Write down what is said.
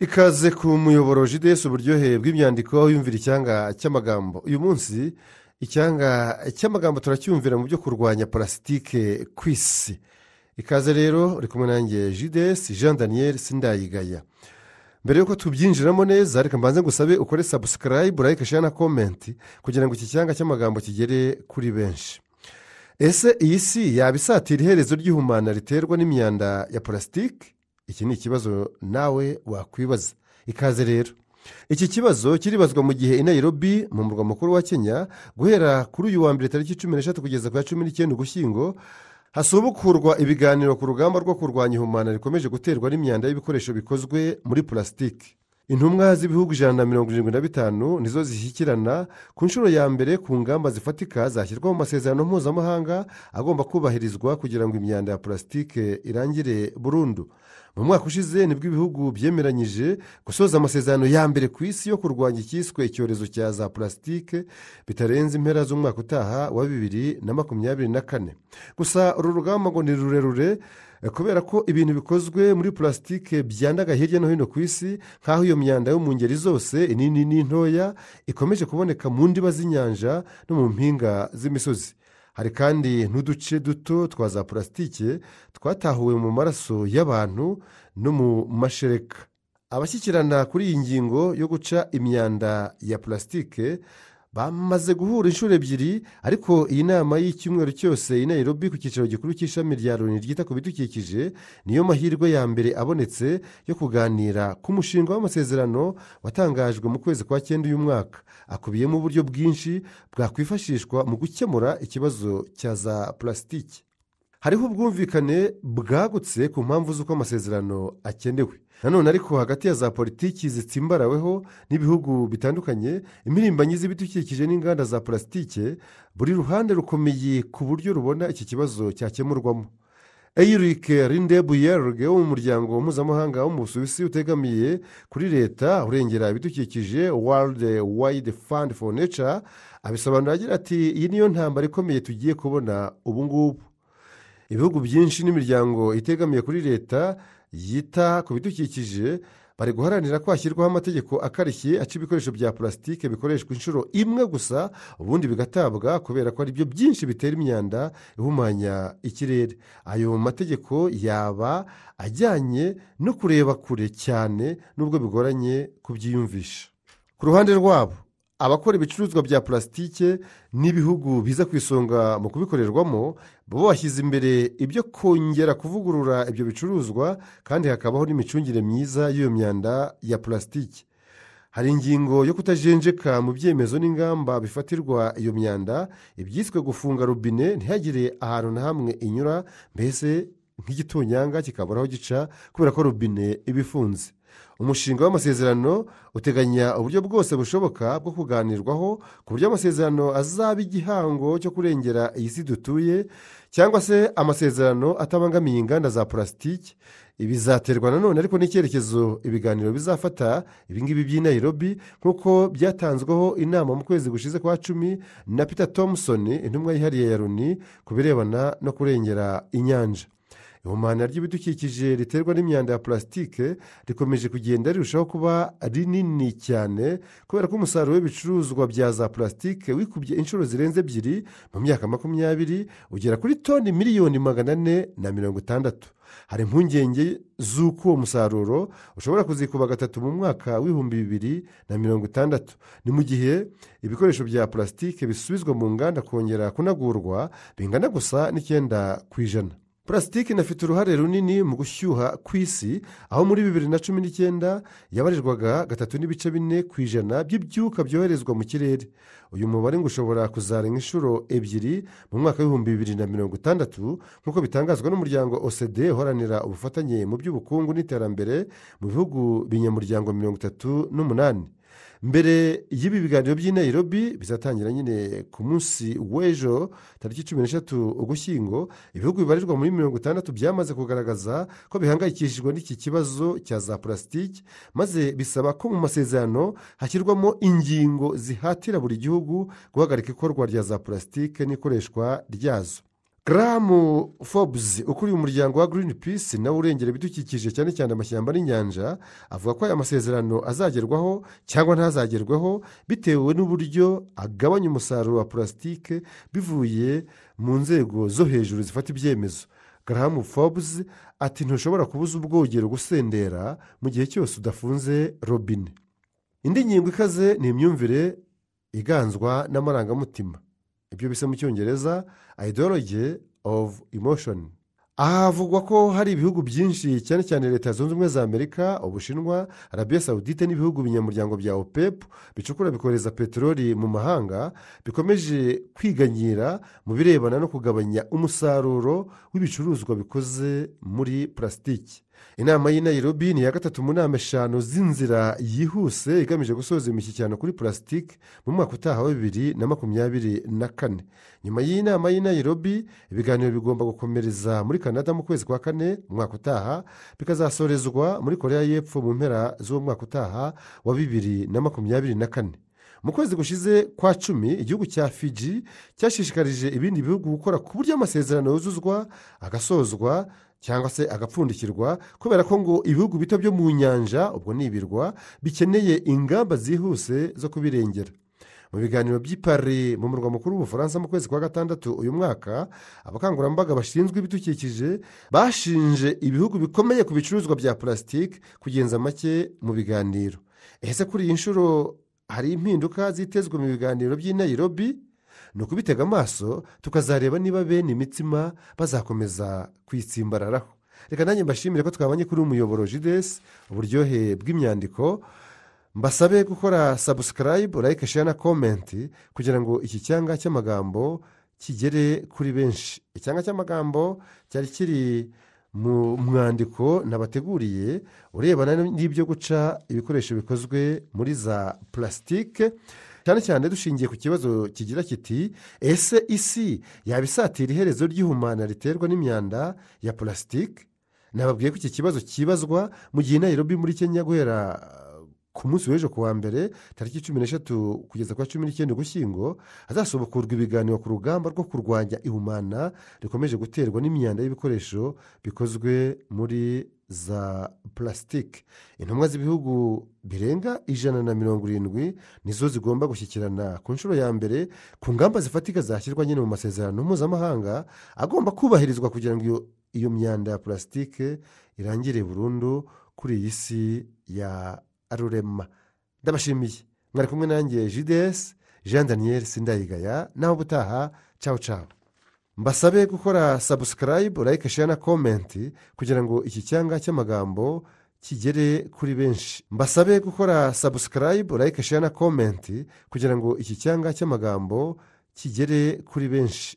ikaze ku muyoboro jides uburyohe bw’imyandiko yumvira icyanga cy'amagambo uyu munsi icyanga cy'amagambo turacyumvira mu byo kurwanya parasitike ku isi ikaze rero uri kumwe nanjye jides jean daniel sindayigaya mbere y'uko tubyinjiramo neza reka mbanze ngusabe ukore sabusikarayibu layike share na komenti kugira ngo iki cyanga cy'amagambo kigere kuri benshi ese iyi si yaba isatira iherezo ry'ihumana riterwa n'imyanda ya parasitike iki ni ikibazo nawe wakwibaza ikaze rero iki kibazo kiribazwa mu gihe i Nairobi mu murwa mukuru wa kenya guhera kuri uyu wa mbere tariki cumi n'eshatu kugeza ku ya cumi n'icyenda ugushyingo hasubukurwa ibiganiro ku rugamba rwo kurwanya ihumana rikomeje guterwa n'imyanda y'ibikoresho bikozwe muri pulasitike intumwa z'ibihugu ijana na mirongo irindwi na bitanu nizo zishyikirana ku nshuro ya mbere ku ngamba zifatika zashyirwaho mu masezerano mpuzamahanga agomba kubahirizwa kugira ngo imyanda ya pulasitike irangire burundu mu mwaka ushize nibwo ibihugu byemeranyije gusoza amasezerano ya mbere ku isi yo kurwanya icyiswe icyorezo cya za pulasitike bitarenze impera z'umwaka utaha wa bibiri na makumyabiri na kane gusa uru rugamba ngo ni rurerure eh, kubera ko ibintu bikozwe muri pulasitike byandaga hirya no hino ku isi nk'aho iyo myanda yo mu ngeri zose inini n'intoya ikomeje kuboneka mu ndiba z'inyanja no mu mpinga z'imisozi hari kandi n'uduce duto twa za purasitike twatahuwe mu maraso y'abantu no mu mashereka abashyikirana kuri iyi ngingo yo guca imyanda ya purasitike bamaze guhura inshuro ebyiri ariko iyi nama y'icyumweru cyose i nairobi ku cyicaro gikuru cy'ishami rya loni ryita ku bidukikije niyo mahirwe ya mbere abonetse yo kuganira ku mushinga w'amasezerano watangajwe mu kwezi kwa cyenda uyu mwaka akubiyemo uburyo bwinshi bwakwifashishwa mu gukemura ikibazo cya za pulasitiki hariho ubwumvikane bwagutse ku mpamvu z'uko amasezerano akenewe nanone ariko hagati ya za politiki zitsimbaraweho n'ibihugu bitandukanye imirimbanyi z'ibidukikije n'inganda za pulasitike buri ruhande rukomeye ku buryo rubona iki kibazo cyakemurwamo eyirike rindebuyerge wo mu muryango mpuzamahanga wo mu busuwisi utegamiye kuri leta urengera ibidukikije world wide fund for nature abisobanura agira ati iyi niyo ntambara ikomeye tugiye kubona ubungubu ibihugu byinshi n'imiryango itegamiye kuri leta yita ku bidukikije bari guharanira ko hashyirwaho amategeko akarishye aca ibikoresho bya pulasitike bikoreshwa inshuro imwe gusa ubundi bigatabwa kubera ko ari byo byinshi bitera imyanda ihumanya ikirere ayo mategeko yaba ajyanye no kureba kure cyane n'ubwo bigoranye kubyiyumvisha ku ruhande rwabo abakora ibicuruzwa bya pulasitike n'ibihugu biza ku isonga mu kubikorerwamo bo bashyize imbere ibyo kongera kuvugurura ibyo bicuruzwa kandi hakabaho n'imicungire myiza y'iyo myanda ya pulasitike hari ingingo yo kutajenjeka mu byemezo n'ingamba bifatirwa iyo myanda ibyiswe gufunga Rubine ntihagire ahantu na hamwe inyura mbese nk'igitonyanga kikabura aho gica kubera ko robine iba ifunze umushinga w'amasezerano uteganya uburyo bwose bushoboka bwo kuganirwaho ku buryo amasezerano azaba igihango cyo kurengera iyi si dutuye cyangwa se amasezerano atabangamiye inganda za purasitiki bizaterwa nanone ariko n'icyerekezo ibiganiro bizafata ibingibi by'i Nairobi nk'uko byatanzweho inama mu kwezi gushize kwa cumi na peter thompson intumwa yihariye ya loni ku birebana no kurengera inyanja ihumana ry'ibidukikije riterwa n'imyanda ya pulasitike rikomeje kugenda rirushaho kuba rinini cyane kubera ko umusaruro w'ibicuruzwa bya za pulasitike wikubye inshuro zirenze ebyiri mu myaka makumyabiri ugera kuri toni miliyoni magana ane na mirongo itandatu hari impungenge z'uko uwo musaruro ushobora kuzikuba gatatu mu mwaka w'ibihumbi bibiri na mirongo itandatu ni mu gihe ibikoresho bya pulasitike bisubizwa mu nganda kongera kunagurwa bingana gusa n'icyenda ku ijana purasitike inafite uruhare runini mu gushyuha ku isi aho muri bibiri na cumi n'icyenda yabarirwaga gatatu n'ibice bine ku ijana by'ibyuka byoherezwa mu kirere uyu mubare ngo ushobora kuzarenga inshuro ebyiri mu mwaka w'ibihumbi bibiri na mirongo itandatu nk'uko bitangazwa n'umuryango osede uharanira ubufatanye mu by'ubukungu n'iterambere mu bihugu binyamuryango mirongo itatu n'umunani mbere y'ibi biganiro by'i Nairobi bizatangira nyine ku munsi w'ejo tariki cumi n'eshatu ugushyingo ibihugu bibarirwa muri mirongo itandatu byamaze kugaragaza ko bihangayikishijwe n'iki kibazo cya za purasitiki maze bisaba ko mu masezerano hashyirwamo ingingo zihatira buri gihugu guhagarika ikorwa rya za purasitike n'ikoreshwa ryazo garamu fobuzi ukuriye umuryango wa girini pisi nawe urengera ibidukikije cyane cyane amashyamba n'inyanja avuga ko aya masezerano azagerwaho cyangwa ntazagerweho bitewe n'uburyo agabanya umusaruro wa purasitike bivuye mu nzego zo hejuru zifata ibyemezo garamu fobuzi ati ntushobora kubuza ubwogero gusendera mu gihe cyose udafunze robine indi ngingo ikaze ni imyumvire iganzwa n'amarangamutima ibyo bisa mu cyongereza ideology of emotion aha ko hari ibihugu byinshi cyane cyane leta zunze ubumwe za amerika ubushinwa arabiya Saudite n'ibihugu binyamuryango bya opep bicukura bikohereza peteroli mu mahanga bikomeje kwiganyira mu birebana no kugabanya umusaruro w'ibicuruzwa bikoze muri purasitiki inama y'i nairobi ni iya gatatu mu nama eshanu z'inzira yihuse igamije gusoza imishyikirano kuri purasitike mu mwaka utaha wa bibiri na makumyabiri na kane nyuma y'iyi nama y'i nairobi ibiganiro bigomba gukomereza muri canada mu kwezi kwa kane umwaka utaha bikazasorezwa muri korea y'epfo mu mpera z'uwo mwaka utaha wa bibiri na makumyabiri na kane mu kwezi gushize kwa cumi igihugu cya fiji cyashishikarije ibindi bihugu gukora ku buryo amasezerano yuzuzwa agasozwa cyangwa se agapfundikirwa kubera ko ngo ibihugu bito byo mu nyanja ubwo ni ibirwa bikeneye ingamba zihuse zo kubirengera mu biganiro by'ipari mu murwa mukuru w'ubufaransa mu kwezi kwa gatandatu uyu mwaka abakangurambaga bashinzwe ibidukikije bashinje ibihugu bikomeye ku bicuruzwa bya pulasitike kugenza make mu biganiro ese kuri iyi nshuro hari impinduka zitezwa mu biganiro by'i nayirobi ni ukubitega amaso tukazareba niba bene imitima bazakomeza kwitsimbararaho reka nanjye mbashimire ko twabonye kuri umuyoboro jidesi uburyohe bw'imyandiko mbasabe gukora sabusikarayibu like share na komenti kugira ngo iki cyanga cy'amagambo kigere kuri benshi icyanga cy'amagambo cyari kiri mu mwandiko nabateguriye urebana n'ibyo guca ibikoresho bikozwe muri za purasitike cyane cyane dushingiye ku kibazo kigira kiti ese isi yaba iherezo ry'ihumana riterwa n'imyanda ya purasitike nababwiye ko iki kibazo kibazwa mu gihe nayirobi muri kenya guhera ku munsi w'ejo kuwa mbere tariki cumi n'eshatu kugeza ku cumi n'icyenda ugushyingo hazasohokorwa ibiganiro ku rugamba rwo kurwanya ihumana rikomeje guterwa n'imyanda y'ibikoresho bikozwe muri za purasitike intumwa z'ibihugu birenga ijana na mirongo irindwi nizo zigomba gushyikirana ku nshuro ya mbere ku ngamba zifatika zashyirwa nyine mu masezerano mpuzamahanga agomba kubahirizwa kugira ngo iyo myanda ya purasitike irangire burundu kuri iyi si ya arurema ndabashimiye mwari kumwe nanjye jidesi jean daniel sindayigaya naho ubutaha cyawe cyawe mbasabe gukora sabusikarayibu layike share na komenti kugira ngo iki cyanga cy'amagambo kigere kuri benshi mbasabe gukora sabusikarayibu layike share na komenti kugira ngo iki cyanga cy'amagambo kigere kuri benshi